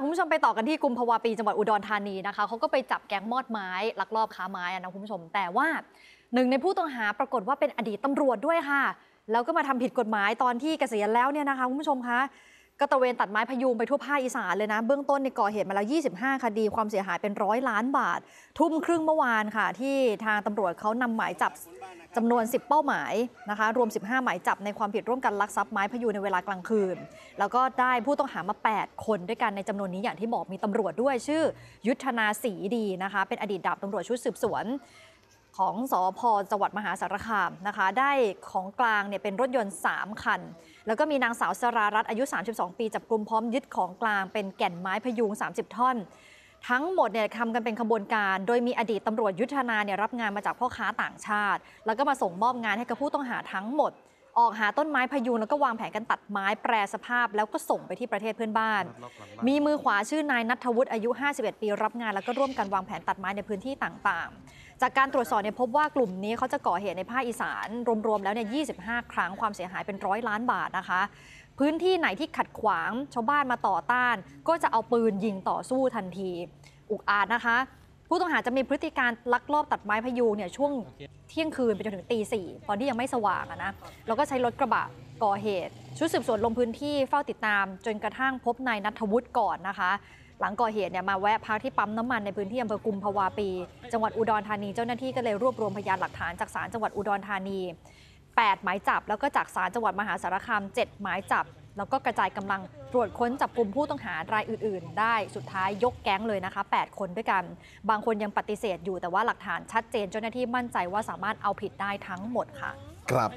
คุณผู้ชมไปต่อกันที่กุมภาวะปีจังหวัดอุดรธานีนะคะ เขาก็ไปจับแก๊งมอดไม้ลักลอบค้าไม้นะคุณผู้ชม แต่ว่าหนึ่งในผู้ต้องหาปรากฏว่าเป็นอดีตตำรวจด้วยค่ะ แล้วก็มาทำผิดกฎหมายตอนที่เกษียณแล้วเนี่ยนะคะคุณผู้ชมคะ ก็ตะเวนตัดไม้พยุงไปทั่วภาคอีสานเลยนะ เบื้องต้นในก่อเหตุมาแล้ว 25 คดีความเสียหายเป็นร้อยล้านบาท ทุ่มครึ่งเมื่อวานค่ะที่ทางตำรวจเขานำหมายจับจำนวน 10 เป้าหมายนะคะรวม 15 หมายจับในความผิดร่วมกันลักทรัพย์ไม้พยูในเวลากลางคืน แล้วก็ได้ผู้ต้องหามา 8 คนด้วยกันในจำนวนนี้อย่างที่บอกมีตำรวจด้วยชื่อยุทธนาศรีดีนะคะเป็นอดีตดาบตำรวจชุดสืบสวนของสอพจังหวัดมหาสารคามนะคะได้ของกลางเนี่ยเป็นรถยนต์ 3 คัน แล้วก็มีนางสาวสรารัตอายุ 32 ปี จับกลุ่มพร้อมยึดของกลางเป็นแก่นไม้พยุง30 ท่อนทั้งหมดเนี่ยทำกันเป็นขบวนการ โดยมีอดีตตำรวจยุทธนาเนี่ยรับงานมาจากพ่อค้าต่างชาติ แล้วก็มาส่งมอบงานให้กับผู้ต้องหาทั้งหมดออกหาต้นไม้พยุงแล้วก็วางแผนกันตัดไม้แปรสภาพแล้วก็ส่งไปที่ประเทศเพื่อนบ้าน มีมือขวาชื่อนายนัทวุฒิอายุ 51 ปีรับงาน แล้วก็ร่วมกันวางแผนตัดไม้ในพื้นที่ต่างๆ จากการตรวจสอบเนี่ยพบว่ากลุ่มนี้เขาจะก่อเหตุในภาคอีสาน รวม ๆ แล้วเนี่ย25 ครั้งความเสียหายเป็นร้อยล้านบาทนะคะ พื้นที่ไหนที่ขัดขวางชาวบ้านมาต่อต้าน ก็จะเอาปืนยิงต่อสู้ทันที อุกอาจนะคะผู้ต้องหาจะมีพฤติการลักลอบตัดไม้พยูงเนี่ยช่วงเที่ยงคืนไปจนถึงตีสี่ตอนที่ยังไม่สว่างนะแล้วก็ใช้รถกระบะก่อเหตุ ชุดสืบสวนลงพื้นที่เฝ้าติดตาม จนกระทั่งพบนายนัทวุฒิก่อนนะคะ หลังก่อเหตุเนี่ยมาแวะพักที่ปั๊มน้ำมันในพื้นที่อำเภอกุมภาวาปี จังหวัดอุดรธานีเจ้าหน้าที่ก็เลยรวบรวมพยานหลักฐานจากศาลจังหวัดอุดรธานี8หมายจับ แล้วก็จากศาลจังหวัดมหาสารคาม7หมายจับแล้วก็กระจายกำลังตรวจค้นจับกลุ่มผู้ต้องหารายอื่นๆ ได้สุดท้ายยกแก๊งเลยนะคะ 8 คนด้วยกัน บางคนยังปฏิเสธอยู่แต่ว่าหลักฐานชัดเจนเจ้าหน้าที่มั่นใจว่าสามารถเอาผิดได้ทั้งหมดค่ะ ครับ